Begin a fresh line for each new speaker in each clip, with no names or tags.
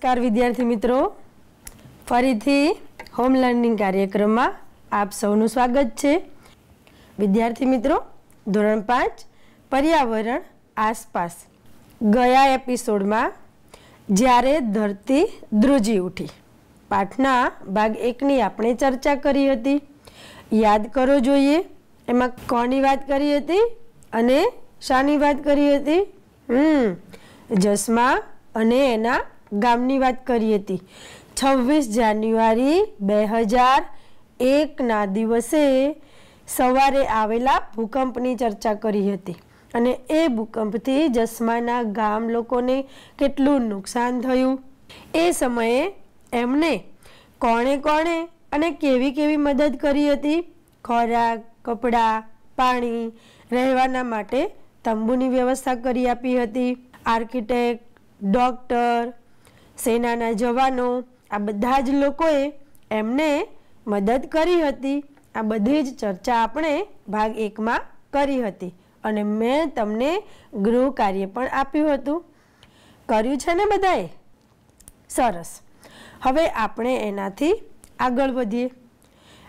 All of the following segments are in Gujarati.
નમસ્કાર વિદ્યાર્થી મિત્રો ફરીથી હોમ લર્નિંગ કાર્યક્રમમાં આપ સૌનું સ્વાગત છે વિદ્યાર્થી મિત્રો ધોરણ પાંચ પર્યાવરણ આસપાસ ગયા એપિસોડમાં જ્યારે ધરતી ધ્રુજી ઉઠી પાઠના ભાગ એકની આપણે ચર્ચા કરી હતી યાદ કરો જોઈએ એમાં કોની વાત કરી હતી અને શાની વાત કરી હતી હમ જસમા અને એના ગામની વાત કરી હતી છવ્વીસ જાન્યુઆરી બે હજાર એકના દિવસે સવારે આવેલા ભૂકંપની ચર્ચા કરી હતી અને એ ભૂકંપથી જસમાના ગામ લોકોને કેટલું નુકસાન થયું એ સમયે એમને કોણે કોણે અને કેવી કેવી મદદ કરી હતી ખોરાક કપડાં પાણી રહેવાના માટે તંબુની વ્યવસ્થા કરી આપી હતી આર્કિટેક્ટ ડૉક્ટર સેનાના જવાનો આ બધા જ લોકોએ એમને મદદ કરી હતી આ બધી જ ચર્ચા આપણે ભાગ એકમાં કરી હતી અને મેં તમને ગૃહ કાર્ય પણ આપ્યું હતું કર્યું છે ને બધાએ સરસ હવે આપણે એનાથી આગળ વધીએ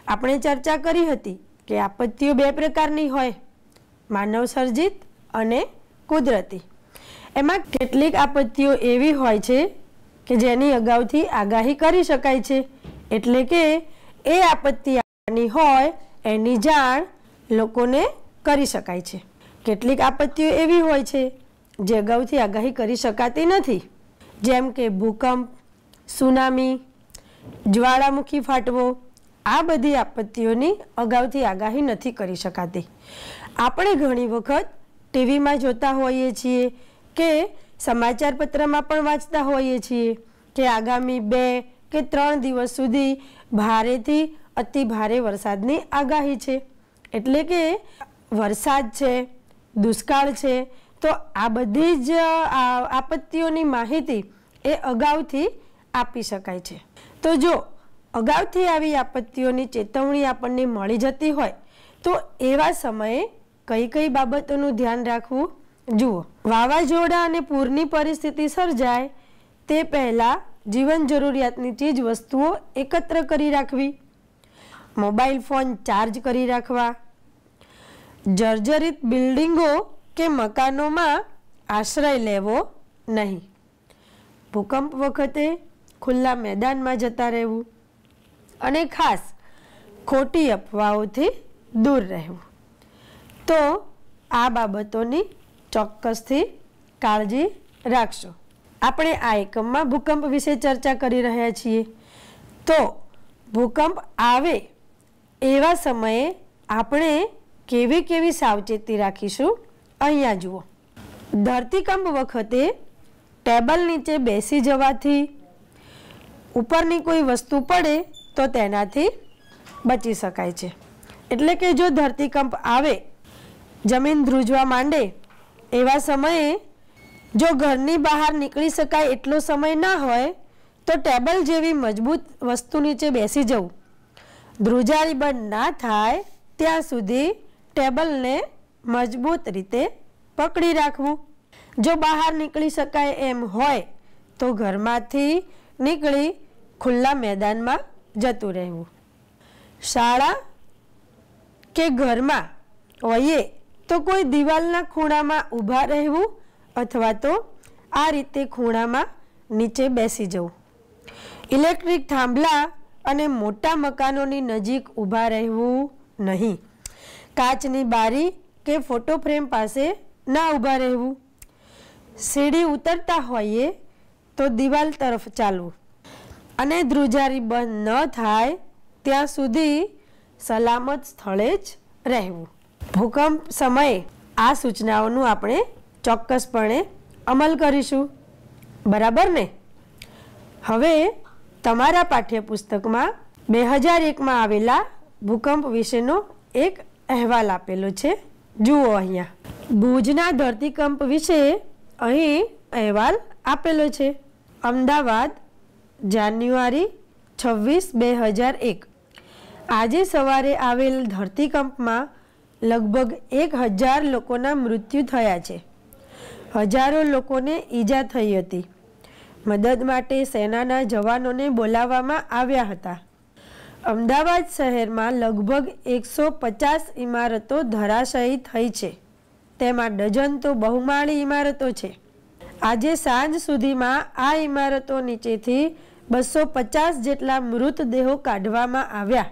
આપણે ચર્ચા કરી હતી કે આપત્તિઓ બે પ્રકારની હોય માનવ સર્જિત અને કુદરતી એમાં કેટલીક આપત્તિઓ એવી હોય છે કે જેની અગાઉથી આગાહી કરી શકાય છે એટલે કે એ આપત્તિ આવવાની હોય એની જાણ લોકોને કરી શકાય છે કેટલીક આપત્તિઓ એવી હોય છે જે અગાઉથી આગાહી કરી શકાતી નથી જેમ કે ભૂકંપ સુનામી જ્વાળામુખી ફાટવો આ બધી આપત્તિઓની અગાઉથી આગાહી નથી કરી શકાતી આપણે ઘણી વખત ટીવીમાં જોતા હોઈએ છીએ કે સમાચાર પત્રમાં પણ વાંચતા હોઈએ છીએ કે આગામી બે કે ત્રણ દિવસ સુધી ભારેથી અતિ ભારે વરસાદની આગાહી છે એટલે કે વરસાદ છે દુષ્કાળ છે તો આ બધી જ આપત્તિઓની માહિતી એ અગાઉથી આપી શકાય છે તો જો અગાઉથી આવી આપત્તિઓની ચેતવણી આપણને મળી જતી હોય તો એવા સમયે કઈ કઈ બાબતોનું ધ્યાન રાખવું જુઓ વાવાઝોડા અને પૂરની પરિસ્થિતિ સર્જાય તે પહેલાં જીવન જરૂરિયાતની ચીજ વસ્તુઓ એકત્ર કરી રાખવી મોબાઈલ ફોન ચાર્જ કરી રાખવા જર્જરિત બિલ્ડિંગો કે મકાનોમાં આશ્રય લેવો નહીં ભૂકંપ વખતે ખુલ્લા મેદાનમાં જતા રહેવું અને ખાસ ખોટી અફવાઓથી દૂર રહેવું તો આ બાબતોની ચોક્કસથી કાળજી રાખશો આપણે આ એકમમાં ભૂકંપ વિશે ચર્ચા કરી રહ્યા છીએ તો ભૂકંપ આવે એવા સમયે આપણે કેવી કેવી સાવચેતી રાખીશું અહીંયા જુઓ ધરતીકંપ વખતે ટેબલ નીચે બેસી જવાથી ઉપરની કોઈ વસ્તુ પડે તો તેનાથી બચી શકાય છે એટલે કે જો ધરતીકંપ આવે જમીન ધ્રુજવા માંડે એવા સમયે જો ઘરની બહાર નીકળી શકાય એટલો સમય ના હોય તો ટેબલ જેવી મજબૂત વસ્તુ નીચે બેસી જવું ધ્રુજારી બંધ ના થાય ત્યાં સુધી ટેબલને મજબૂત રીતે પકડી રાખવું જો બહાર નીકળી શકાય એમ હોય તો ઘરમાંથી નીકળી ખુલ્લા મેદાનમાં જતું રહેવું શાળા કે ઘરમાં હોઈએ તો કોઈ દિવાલના ખૂણામાં ઊભા રહેવું અથવા તો આ રીતે ખૂણામાં નીચે બેસી જવું ઇલેક્ટ્રિક થાંભલા અને મોટા મકાનોની નજીક ઊભા રહેવું નહીં કાચની બારી કે ફોટો ફ્રેમ પાસે ના ઊભા રહેવું સીડી ઉતરતા હોઈએ તો દિવાલ તરફ ચાલવું અને ધ્રુજારી બંધ ન થાય ત્યાં સુધી સલામત સ્થળે જ રહેવું ભૂકંપ સમયે આ સૂચનાઓનું આપણે ચોક્કસપણે અમલ કરીશું બરાબર ને હવે તમારા પાઠ્યપુસ્તકમાં બે હજાર એકમાં આવેલા ભૂકંપ વિશેનો એક અહેવાલ આપેલો છે જુઓ અહીંયા ભુજના ધરતીકંપ વિશે અહીં અહેવાલ આપેલો છે અમદાવાદ જાન્યુઆરી છવ્વીસ બે હજાર એક આજે સવારે આવેલ ધરતીકંપમાં લગભગ એક હજાર લોકોના મૃત્યુ થયા છે હજારો લોકોને ઈજા થઈ હતી મદદ માટે સેનાના જવાનોને બોલાવવામાં આવ્યા હતા અમદાવાદ શહેરમાં લગભગ એકસો પચાસ ઇમારતો ધરાશયી થઈ છે તેમાં ડઝન તો બહુમાળી ઇમારતો છે આજે સાંજ સુધીમાં આ ઇમારતો નીચેથી બસો પચાસ જેટલા મૃતદેહો કાઢવામાં આવ્યા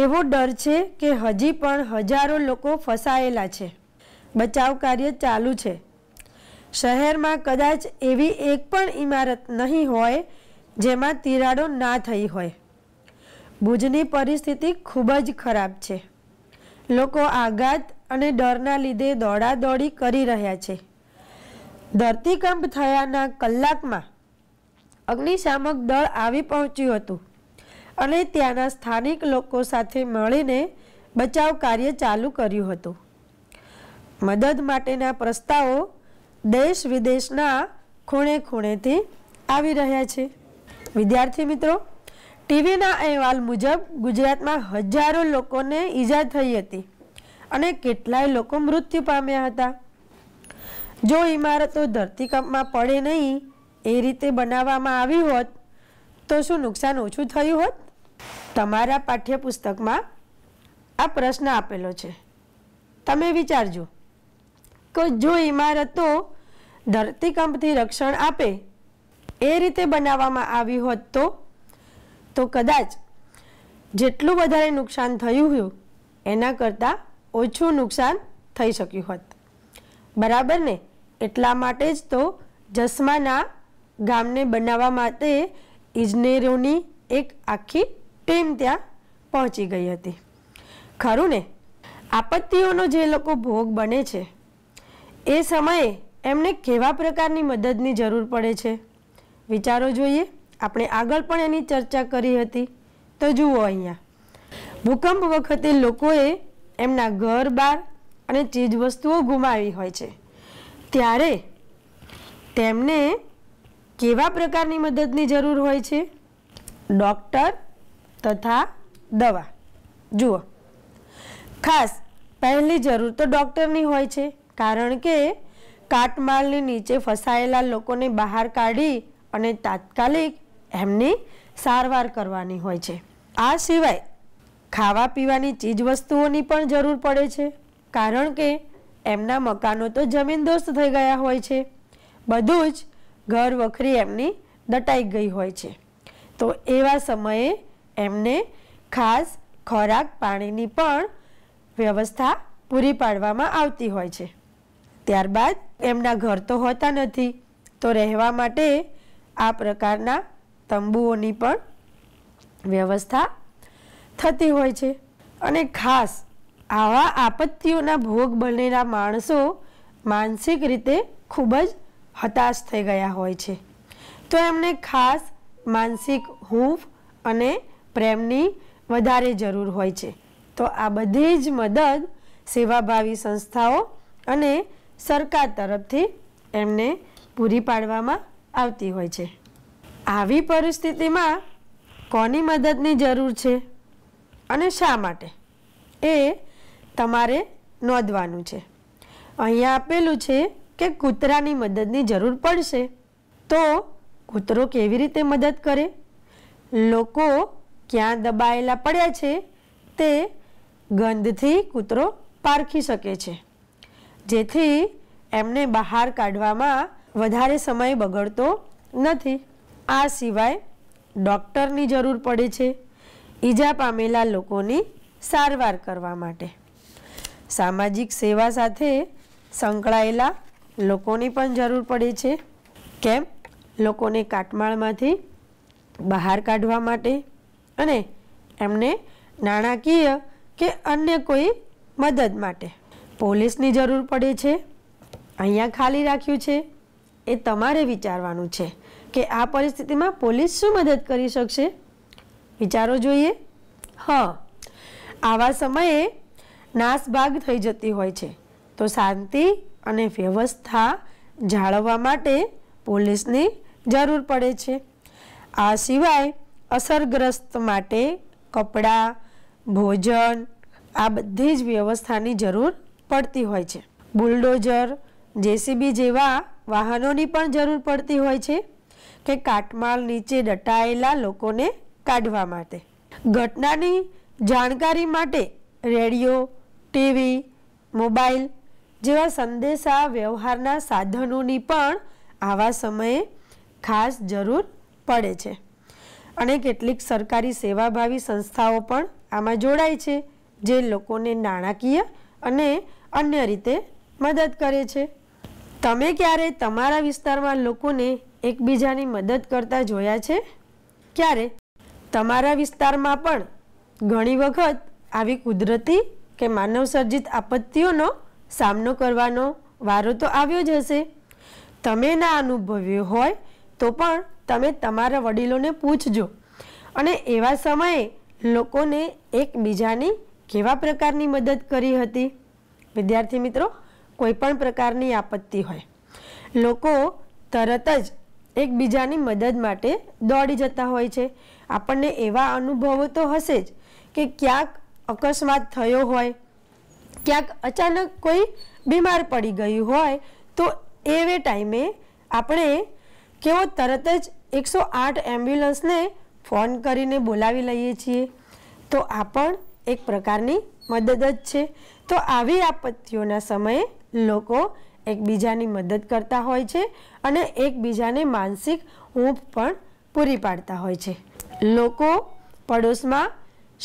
એવો ડર છે કે હજી પણ હજારો લોકો ફસાયેલા છે બચાવ કાર્ય ચાલુ છે શહેરમાં કદાચ એવી એક પણ ઇમારત નહીં હોય જેમાં તિરાડો ના થઈ હોય ભુજની પરિસ્થિતિ ખૂબ જ ખરાબ છે લોકો આઘાત અને ડરના લીધે દોડાદોડી કરી રહ્યા છે ધરતીકંપ થયાના કલાકમાં અગ્નિશામક દળ આવી પહોંચ્યું હતું અને ત્યાંના સ્થાનિક લોકો સાથે મળીને બચાવ કાર્ય ચાલુ કર્યું હતું મદદ માટેના પ્રસ્તાવો દેશ વિદેશના ખૂણે ખૂણેથી આવી રહ્યા છે વિદ્યાર્થી મિત્રો ટીવીના અહેવાલ મુજબ ગુજરાતમાં હજારો લોકોને ઈજા થઈ હતી અને કેટલાય લોકો મૃત્યુ પામ્યા હતા જો ઇમારતો ધરતીકંપમાં પડે નહીં એ રીતે બનાવવામાં આવી હોત તો શું નુકસાન ઓછું થયું હોત તમારા પાઠ્યપુસ્તકમાં આ પ્રશ્ન આપેલો છે તમે વિચારજો કે જો ઇમારતો ધરતીકંપથી રક્ષણ આપે એ રીતે બનાવવામાં આવી હોત તો તો કદાચ જેટલું વધારે નુકસાન થયું હોય એના કરતાં ઓછું નુકસાન થઈ શક્યું હોત બરાબર ને એટલા માટે જ તો જસમાના ગામને બનાવવા માટે ઇજનેરોની એક આખી ટીમ ત્યાં પહોંચી ગઈ હતી ખરું ને આપત્તિઓનો જે લોકો ભોગ બને છે એ સમયે એમને કેવા પ્રકારની મદદની જરૂર પડે છે વિચારો જોઈએ આપણે આગળ પણ એની ચર્ચા કરી હતી તો જુઓ અહીંયા ભૂકંપ વખતે લોકોએ એમના ઘર બાર અને ચીજવસ્તુઓ ગુમાવી હોય છે ત્યારે તેમને કેવા પ્રકારની મદદની જરૂર હોય છે ડૉક્ટર તથા દવા જુઓ ખાસ પહેલી જરૂર તો ડૉક્ટરની હોય છે કારણ કે કાટમાળની નીચે ફસાયેલા લોકોને બહાર કાઢી અને તાત્કાલિક એમની સારવાર કરવાની હોય છે આ સિવાય ખાવા પીવાની ચીજવસ્તુઓની પણ જરૂર પડે છે કારણ કે એમના મકાનો તો જમીનદોસ્ત થઈ ગયા હોય છે બધું જ ઘર વખરી એમની દટાઈ ગઈ હોય છે તો એવા સમયે એમને ખાસ ખોરાક પાણીની પણ વ્યવસ્થા પૂરી પાડવામાં આવતી હોય છે ત્યારબાદ એમના ઘર તો હોતા નથી તો રહેવા માટે આ પ્રકારના તંબુઓની પણ વ્યવસ્થા થતી હોય છે અને ખાસ આવા આપત્તિઓના ભોગ બનેલા માણસો માનસિક રીતે ખૂબ જ હતાશ થઈ ગયા હોય છે તો એમને ખાસ માનસિક હૂંફ અને પ્રેમની વધારે જરૂર હોય છે તો આ બધી જ મદદ સેવાભાવી સંસ્થાઓ અને સરકાર તરફથી એમને પૂરી પાડવામાં આવતી હોય છે આવી પરિસ્થિતિમાં કોની મદદની જરૂર છે અને શા માટે એ તમારે નોંધવાનું છે અહીંયા આપેલું છે કે કૂતરાની મદદની જરૂર પડશે તો કૂતરો કેવી રીતે મદદ કરે લોકો ક્યાં દબાયેલા પડ્યા છે તે ગંધથી કૂતરો પારખી શકે છે જેથી એમને બહાર કાઢવામાં વધારે સમય બગડતો નથી આ સિવાય ડૉક્ટરની જરૂર પડે છે ઈજા પામેલા લોકોની સારવાર કરવા માટે સામાજિક સેવા સાથે સંકળાયેલા લોકોની પણ જરૂર પડે છે કેમ લોકોને કાટમાળમાંથી બહાર કાઢવા માટે અને એમને નાણાકીય કે અન્ય કોઈ મદદ માટે પોલીસની જરૂર પડે છે અહીંયા ખાલી રાખ્યું છે એ તમારે વિચારવાનું છે કે આ પરિસ્થિતિમાં પોલીસ શું મદદ કરી શકશે વિચારો જોઈએ હા આવા સમયે નાસભાગ થઈ જતી હોય છે તો શાંતિ અને વ્યવસ્થા જાળવવા માટે પોલીસની જરૂર પડે છે આ સિવાય અસરગ્રસ્ત માટે કપડાં ભોજન આ બધી જ વ્યવસ્થાની જરૂર પડતી હોય છે બુલડોઝર જેસીબી જેવા વાહનોની પણ જરૂર પડતી હોય છે કે કાટમાળ નીચે દટાયેલા લોકોને કાઢવા માટે ઘટનાની જાણકારી માટે રેડિયો ટીવી મોબાઈલ જેવા સંદેશા વ્યવહારના સાધનોની પણ આવા સમયે ખાસ જરૂર પડે છે અને કેટલીક સરકારી સેવાભાવી સંસ્થાઓ પણ આમાં જોડાય છે જે લોકોને નાણાકીય અને અન્ય રીતે મદદ કરે છે તમે ક્યારે તમારા વિસ્તારમાં લોકોને એકબીજાની મદદ કરતા જોયા છે ક્યારે તમારા વિસ્તારમાં પણ ઘણી વખત આવી કુદરતી કે માનવસર્જિત આપત્તિઓનો સામનો કરવાનો વારો તો આવ્યો જ હશે તમે ના અનુભવ્યો હોય તો પણ તમે તમારા વડીલોને પૂછજો અને એવા સમયે લોકોને એકબીજાની કેવા પ્રકારની મદદ કરી હતી વિદ્યાર્થી મિત્રો કોઈપણ પ્રકારની આપત્તિ હોય લોકો તરત જ એકબીજાની મદદ માટે દોડી જતા હોય છે આપણને એવા અનુભવો તો હશે જ કે ક્યાંક અકસ્માત થયો હોય ક્યાંક અચાનક કોઈ બીમાર પડી ગયું હોય તો એવે ટાઈમે આપણે કેવો તરત જ એકસો આઠ એમ્બ્યુલન્સને ફોન કરીને બોલાવી લઈએ છીએ તો આ પણ એક પ્રકારની મદદ જ છે તો આવી આપત્તિઓના સમયે લોકો એકબીજાની મદદ કરતા હોય છે અને એકબીજાને માનસિક ઊંઘ પણ પૂરી પાડતા હોય છે લોકો પડોશમાં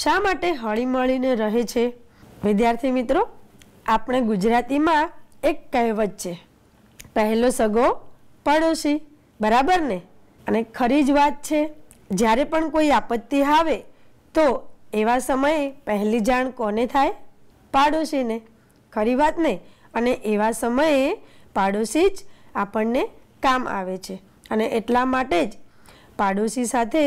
શા માટે હળીમળીને રહે છે વિદ્યાર્થી મિત્રો આપણે ગુજરાતીમાં એક કહેવત છે પહેલો સગો પડોશી બરાબર ને અને ખરી જ વાત છે જ્યારે પણ કોઈ આપત્તિ આવે તો એવા સમયે પહેલી જાણ કોને થાય પાડોશીને ખરી વાત ને અને એવા સમયે પાડોશી જ આપણને કામ આવે છે અને એટલા માટે જ પાડોશી સાથે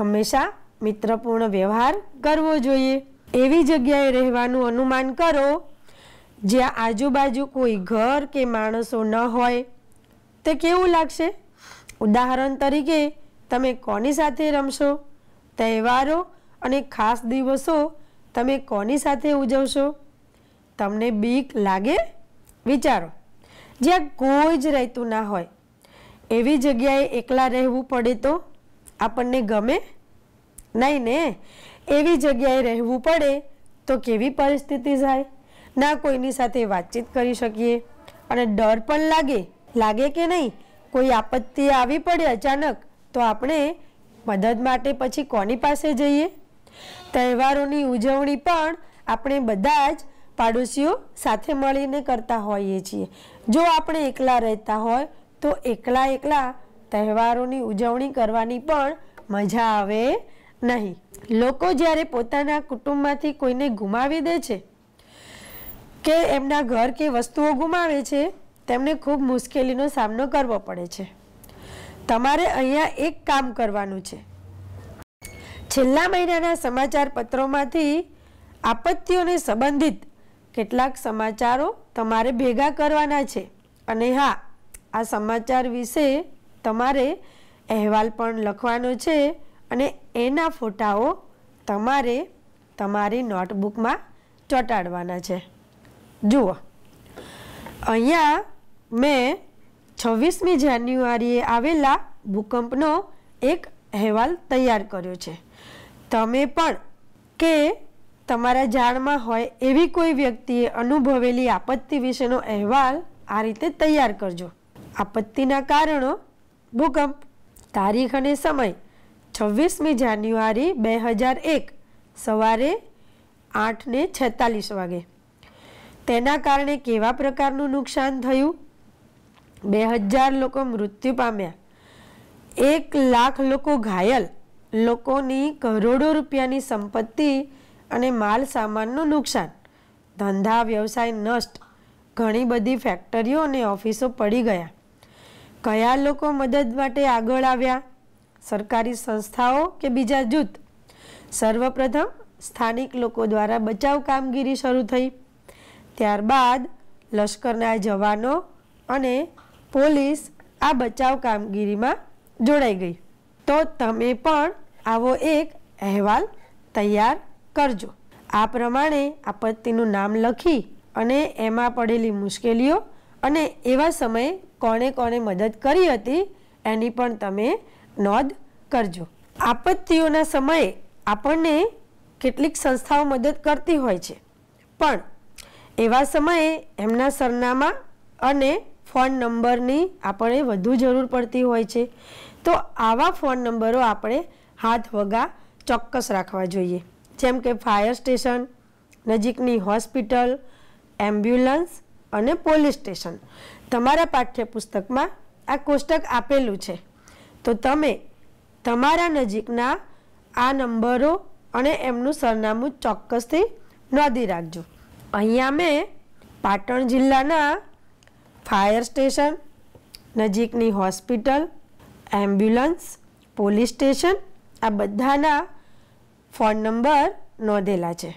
હંમેશા મિત્રપૂર્ણ વ્યવહાર કરવો જોઈએ એવી જગ્યાએ રહેવાનું અનુમાન કરો જ્યાં આજુબાજુ કોઈ ઘર કે માણસો ન હોય તે કેવું લાગશે ઉદાહરણ તરીકે તમે કોની સાથે રમશો તહેવારો અને ખાસ દિવસો તમે કોની સાથે ઉજવશો તમને બીક લાગે વિચારો જ્યાં કોઈ જ રહેતું ના હોય એવી જગ્યાએ એકલા રહેવું પડે તો આપણને ગમે નહીં ને એવી જગ્યાએ રહેવું પડે તો કેવી પરિસ્થિતિ થાય ના કોઈની સાથે વાતચીત કરી શકીએ અને ડર પણ લાગે લાગે કે નહીં કોઈ આપત્તિ આવી પડે અચાનક તો આપણે મદદ માટે પછી કોની પાસે જઈએ તહેવારોની ઉજવણી પણ આપણે બધા જ પાડોશીઓ સાથે મળીને કરતા હોઈએ છીએ જો આપણે એકલા રહેતા હોય તો એકલા એકલા તહેવારોની ઉજવણી કરવાની પણ મજા આવે નહીં લોકો જ્યારે પોતાના કુટુંબમાંથી કોઈને ગુમાવી દે છે કે એમના ઘર કે વસ્તુઓ ગુમાવે છે તેમને ખૂબ મુશ્કેલીનો સામનો કરવો પડે છે તમારે અહીંયા એક કામ કરવાનું છે છેલ્લા મહિનાના સમાચાર પત્રોમાંથી આપત્તિઓને સંબંધિત કેટલાક સમાચારો તમારે ભેગા કરવાના છે અને હા આ સમાચાર વિશે તમારે અહેવાલ પણ લખવાનો છે અને એના ફોટાઓ તમારે તમારી નોટબુકમાં ચોંટાડવાના છે જુઓ અહીંયા મેં છવ્વીસમી જાન્યુઆરીએ આવેલા ભૂકંપનો એક અહેવાલ તૈયાર કર્યો છે તમે પણ કે તમારા જાણમાં હોય એવી કોઈ વ્યક્તિએ અનુભવેલી આપત્તિ વિશેનો અહેવાલ આ રીતે તૈયાર કરજો આપત્તિના કારણો ભૂકંપ તારીખ અને સમય છવ્વીસમી જાન્યુઆરી બે હજાર એક સવારે આઠને છેતાલીસ વાગે તેના કારણે કેવા પ્રકારનું નુકસાન થયું બે હજાર લોકો મૃત્યુ પામ્યા એક લાખ લોકો ઘાયલ લોકોની કરોડો રૂપિયાની સંપત્તિ અને માલ સામાનનું નુકસાન ધંધા વ્યવસાય નષ્ટ ઘણી બધી ફેક્ટરીઓ અને ઓફિસો પડી ગયા કયા લોકો મદદ માટે આગળ આવ્યા સરકારી સંસ્થાઓ કે બીજા જૂથ સર્વપ્રથમ સ્થાનિક લોકો દ્વારા બચાવ કામગીરી શરૂ થઈ ત્યારબાદ લશ્કરના જવાનો અને પોલીસ આ બચાવ કામગીરીમાં જોડાઈ ગઈ તો તમે પણ આવો એક અહેવાલ તૈયાર કરજો આ પ્રમાણે આપત્તિનું નામ લખી અને એમાં પડેલી મુશ્કેલીઓ અને એવા સમયે કોણે કોણે મદદ કરી હતી એની પણ તમે નોંધ કરજો આપત્તિઓના સમયે આપણને કેટલીક સંસ્થાઓ મદદ કરતી હોય છે પણ એવા સમયે એમના સરનામા અને ફોન નંબરની આપણે વધુ જરૂર પડતી હોય છે તો આવા ફોન નંબરો આપણે હાથ વગા ચોક્કસ રાખવા જોઈએ જેમ કે ફાયર સ્ટેશન નજીકની હોસ્પિટલ એમ્બ્યુલન્સ અને પોલીસ સ્ટેશન તમારા પાઠ્યપુસ્તકમાં આ કોષ્ટક આપેલું છે તો તમે તમારા નજીકના આ નંબરો અને એમનું સરનામું ચોક્કસથી નોંધી રાખજો અહીંયા મેં પાટણ જિલ્લાના ફાયર સ્ટેશન નજીકની હોસ્પિટલ એમ્બ્યુલન્સ પોલીસ સ્ટેશન આ બધાના ફોન નંબર નોંધેલા છે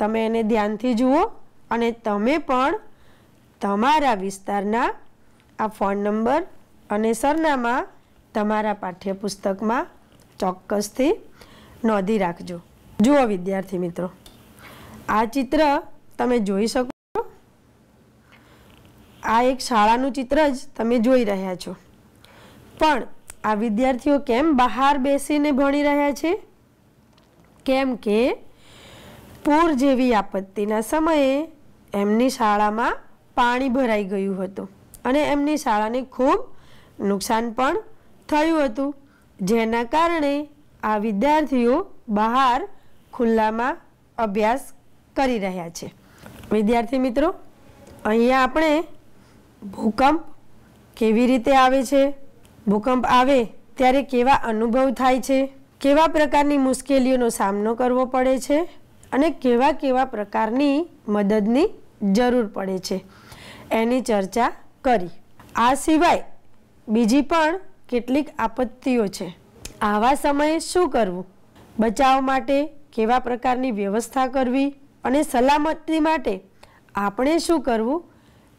તમે એને ધ્યાનથી જુઓ અને તમે પણ તમારા વિસ્તારના આ ફોન નંબર અને સરનામા તમારા પાઠ્યપુસ્તકમાં ચોક્કસથી નોંધી રાખજો જુઓ વિદ્યાર્થી મિત્રો આ ચિત્ર તમે જોઈ શકો છો આ એક શાળાનું ચિત્ર જ તમે જોઈ રહ્યા છો પણ આ વિદ્યાર્થીઓ કેમ બહાર બેસીને ભણી રહ્યા છે કેમ કે પૂર જેવી આપત્તિના સમયે એમની શાળામાં પાણી ભરાઈ ગયું હતું અને એમની શાળાને ખૂબ નુકસાન પણ થયું હતું જેના કારણે આ વિદ્યાર્થીઓ બહાર ખુલ્લામાં અભ્યાસ કરી રહ્યા છે વિદ્યાર્થી મિત્રો અહીંયા આપણે ભૂકંપ કેવી રીતે આવે છે ભૂકંપ આવે ત્યારે કેવા અનુભવ થાય છે કેવા પ્રકારની મુશ્કેલીઓનો સામનો કરવો પડે છે અને કેવા કેવા પ્રકારની મદદની જરૂર પડે છે એની ચર્ચા કરી આ સિવાય બીજી પણ કેટલીક આપત્તિઓ છે આવા સમયે શું કરવું બચાવ માટે કેવા પ્રકારની વ્યવસ્થા કરવી અને સલામતી માટે આપણે શું કરવું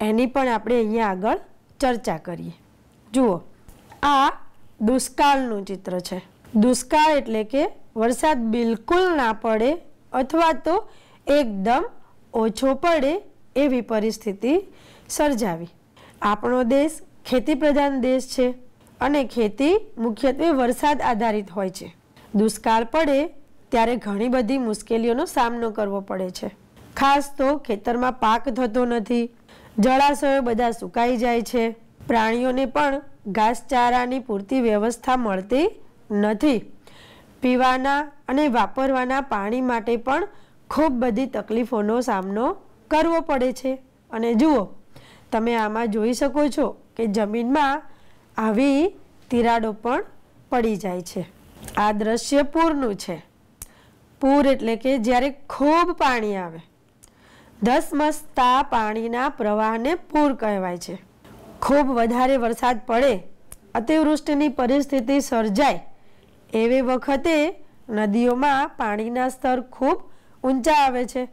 એની પણ આપણે અહીંયા આગળ ચર્ચા કરીએ જુઓ આ દુષ્કાળનું ચિત્ર છે દુષ્કાળ એટલે કે વરસાદ બિલકુલ ના પડે અથવા તો એકદમ ઓછો પડે એવી પરિસ્થિતિ સર્જાવી આપણો દેશ ખેતી પ્રધાન દેશ છે અને ખેતી મુખ્યત્વે વરસાદ આધારિત હોય છે દુષ્કાળ પડે ત્યારે ઘણી બધી મુશ્કેલીઓનો સામનો કરવો પડે છે ખાસ તો ખેતરમાં પાક થતો નથી જળાશયો બધા સુકાઈ જાય છે પ્રાણીઓને પણ ઘાસચારાની પૂરતી વ્યવસ્થા મળતી નથી પીવાના અને વાપરવાના પાણી માટે પણ ખૂબ બધી તકલીફોનો સામનો કરવો પડે છે અને જુઓ તમે આમાં જોઈ શકો છો કે જમીનમાં આવી તિરાડો પણ પડી જાય છે આ દ્રશ્ય પૂરનું છે પૂર એટલે કે જ્યારે ખૂબ પાણી આવે ધસમસતા પાણીના પ્રવાહને પૂર કહેવાય છે ખૂબ વધારે વરસાદ પડે અતિવૃષ્ટિની પરિસ્થિતિ સર્જાય એવી વખતે નદીઓમાં પાણીના સ્તર ખૂબ ઊંચા આવે છે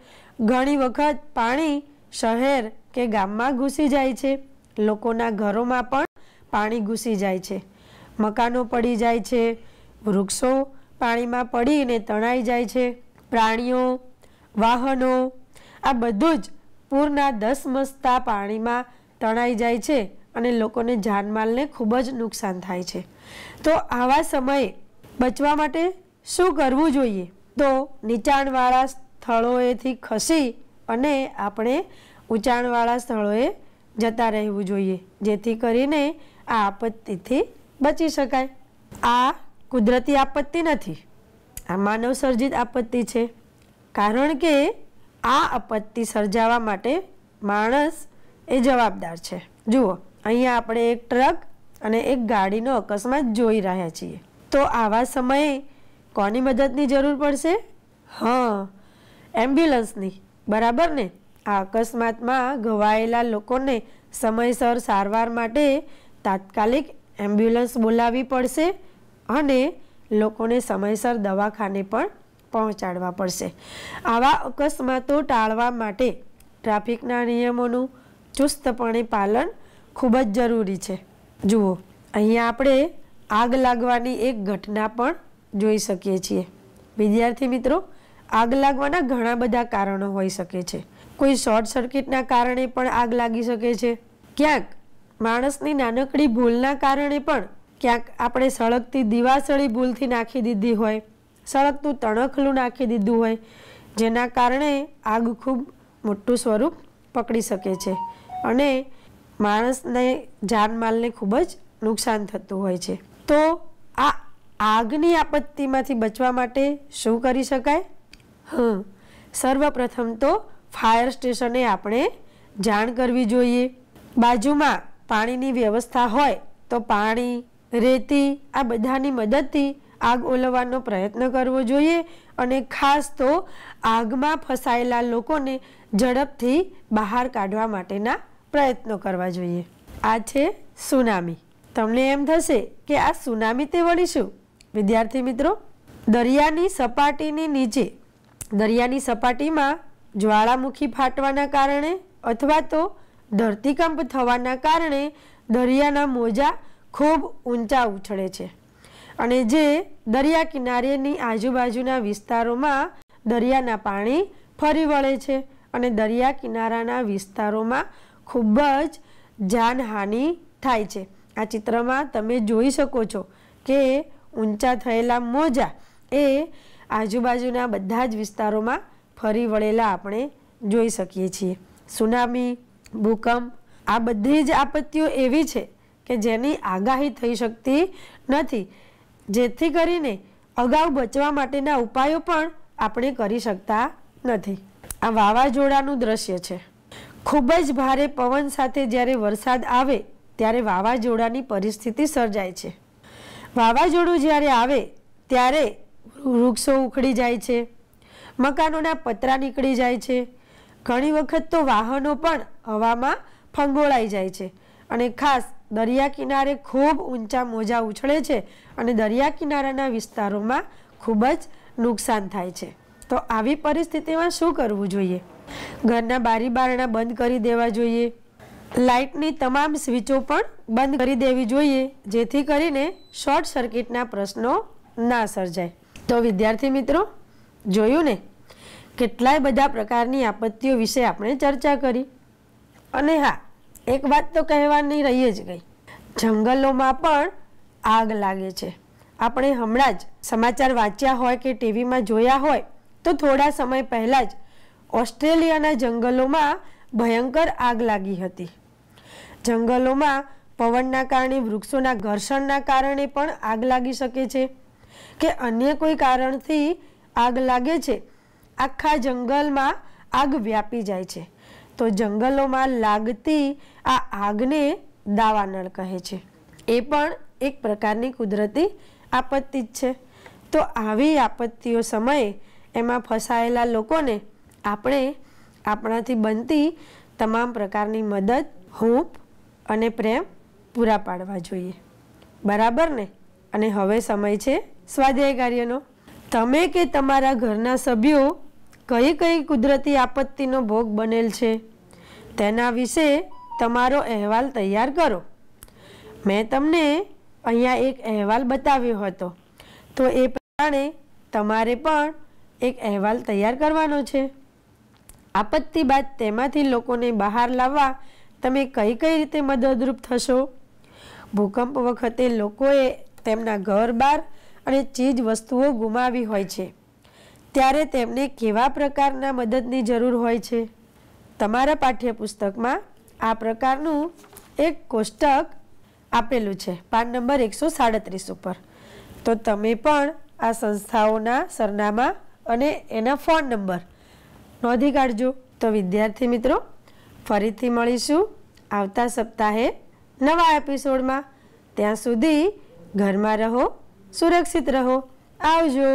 ઘણી વખત પાણી શહેર કે ગામમાં ઘૂસી જાય છે લોકોના ઘરોમાં પણ પાણી ઘૂસી જાય છે મકાનો પડી જાય છે વૃક્ષો પાણીમાં પડીને તણાઈ જાય છે પ્રાણીઓ વાહનો આ બધું જ પૂરના દસમસતા પાણીમાં તણાઈ જાય છે અને લોકોને જાનમાલને ખૂબ જ નુકસાન થાય છે તો આવા સમયે બચવા માટે શું કરવું જોઈએ તો નીચાણવાળા સ્થળોએથી ખસી અને આપણે ઊંચાણવાળા સ્થળોએ જતા રહેવું જોઈએ જેથી કરીને આ આપત્તિથી બચી શકાય આ કુદરતી આપત્તિ નથી આ માનવ સર્જિત આપત્તિ છે કારણ કે આ આપત્તિ સર્જાવા માટે માણસ એ જવાબદાર છે જુઓ અહીંયા આપણે એક ટ્રક અને એક ગાડીનો અકસ્માત જોઈ રહ્યા છીએ તો આવા સમયે કોની મદદની જરૂર પડશે હા એમ્બ્યુલન્સની બરાબર ને આ અકસ્માતમાં ઘવાયેલા લોકોને સમયસર સારવાર માટે તાત્કાલિક એમ્બ્યુલન્સ બોલાવવી પડશે અને લોકોને સમયસર દવાખાને પણ પહોંચાડવા પડશે આવા અકસ્માતો ટાળવા માટે ટ્રાફિકના નિયમોનું ચુસ્તપણે પાલન ખૂબ જ જરૂરી છે જુઓ અહીંયા આપણે આગ લાગવાની એક ઘટના પણ જોઈ શકીએ છીએ વિદ્યાર્થી મિત્રો આગ લાગવાના ઘણા બધા કારણો હોઈ શકે છે કોઈ શોર્ટ સર્કિટના કારણે પણ આગ લાગી શકે છે ક્યાંક માણસની નાનકડી ભૂલના કારણે પણ ક્યાંક આપણે સળગતી દીવાસળી ભૂલથી નાખી દીધી હોય સળગતું તણખલું નાખી દીધું હોય જેના કારણે આગ ખૂબ મોટું સ્વરૂપ પકડી શકે છે અને માણસને જાનમાલને ખૂબ જ નુકસાન થતું હોય છે તો આ આગની આપત્તિમાંથી બચવા માટે શું કરી શકાય હં સર્વપ્રથમ તો ફાયર સ્ટેશને આપણે જાણ કરવી જોઈએ બાજુમાં પાણીની વ્યવસ્થા હોય તો પાણી રેતી આ બધાની મદદથી આગ ઓલવવાનો પ્રયત્ન કરવો જોઈએ અને ખાસ તો આગમાં ફસાયેલા લોકોને ઝડપથી બહાર કાઢવા માટેના પ્રયત્નો કરવા જોઈએ આ છે સુનામી તમને એમ થશે કે આ સુનામી તે વળી શું વિદ્યાર્થી મિત્રો દરિયાની સપાટીની નીચે દરિયાની સપાટીમાં જ્વાળામુખી ફાટવાના કારણે અથવા તો ધરતીકંપ થવાના કારણે દરિયાના મોજા ખૂબ ઊંચા ઉછળે છે અને જે દરિયા કિનારેની આજુબાજુના વિસ્તારોમાં દરિયાના પાણી ફરી વળે છે અને દરિયા કિનારાના વિસ્તારોમાં ખૂબ જ જાનહાનિ થાય છે આ ચિત્રમાં તમે જોઈ શકો છો કે ઊંચા થયેલા મોજા એ આજુબાજુના બધા જ વિસ્તારોમાં ફરી વળેલા આપણે જોઈ શકીએ છીએ સુનામી ભૂકંપ આ બધી જ આપત્તિઓ એવી છે કે જેની આગાહી થઈ શકતી નથી જેથી કરીને અગાઉ બચવા માટેના ઉપાયો પણ આપણે કરી શકતા નથી આ વાવાઝોડાનું દ્રશ્ય છે ખૂબ જ ભારે પવન સાથે જ્યારે વરસાદ આવે ત્યારે વાવાઝોડાની પરિસ્થિતિ સર્જાય છે વાવાઝોડું જ્યારે આવે ત્યારે વૃક્ષો ઉખડી જાય છે મકાનોના પતરા નીકળી જાય છે ઘણી વખત તો વાહનો પણ હવામાં ફંગોળાઈ જાય છે અને ખાસ દરિયા કિનારે ખૂબ ઊંચા મોજા ઉછળે છે અને દરિયા કિનારાના વિસ્તારોમાં ખૂબ જ નુકસાન થાય છે તો આવી પરિસ્થિતિમાં શું કરવું જોઈએ ઘરના બારી બારણા બંધ કરી દેવા જોઈએ લાઇટની તમામ સ્વિચો પણ બંધ કરી દેવી જોઈએ જેથી કરીને શોર્ટ સર્કિટના પ્રશ્નો ના સર્જાય તો વિદ્યાર્થી મિત્રો જોયું ને કેટલાય બધા પ્રકારની આપત્તિઓ વિશે આપણે ચર્ચા કરી અને હા એક વાત તો કહેવાની રહી જ ગઈ જંગલોમાં પણ આગ લાગે છે આપણે હમણાં જ સમાચાર વાંચ્યા હોય કે ટીવીમાં જોયા હોય તો થોડા સમય પહેલાં જ ઓસ્ટ્રેલિયાના જંગલોમાં ભયંકર આગ લાગી હતી જંગલોમાં પવનના કારણે વૃક્ષોના ઘર્ષણના કારણે પણ આગ લાગી શકે છે કે અન્ય કોઈ કારણથી આગ લાગે છે આખા જંગલમાં આગ વ્યાપી જાય છે તો જંગલોમાં લાગતી આ આગને દાવાનળ કહે છે એ પણ એક પ્રકારની કુદરતી આપત્તિ જ છે તો આવી આપત્તિઓ સમયે એમાં ફસાયેલા લોકોને આપણે આપણાથી બનતી તમામ પ્રકારની મદદ હૂંપ અને પ્રેમ પૂરા પાડવા જોઈએ બરાબર ને અને હવે સમય છે સ્વાધ્યાય કાર્યનો તમે કે તમારા ઘરના સભ્યો કઈ કઈ કુદરતી આપત્તિનો ભોગ બનેલ છે તેના વિશે તમારો અહેવાલ તૈયાર કરો મેં તમને અહીંયા એક અહેવાલ બતાવ્યો હતો તો એ પ્રમાણે તમારે પણ એક અહેવાલ તૈયાર કરવાનો છે આપત્તિ બાદ તેમાંથી લોકોને બહાર લાવવા તમે કઈ કઈ રીતે મદદરૂપ થશો ભૂકંપ વખતે લોકોએ તેમના ઘર બાર અને ચીજ વસ્તુઓ ગુમાવી હોય છે ત્યારે તેમને કેવા પ્રકારના મદદની જરૂર હોય છે તમારા પાઠ્યપુસ્તકમાં આ પ્રકારનું એક કોષ્ટક આપેલું છે પાન નંબર એકસો સાડત્રીસ ઉપર તો તમે પણ આ સંસ્થાઓના સરનામા અને એના ફોન નંબર નોંધી કાઢજો તો વિદ્યાર્થી મિત્રો ફરીથી મળીશું આવતા સપ્તાહે નવા એપિસોડમાં ત્યાં સુધી ઘરમાં રહો સુરક્ષિત રહો આવજો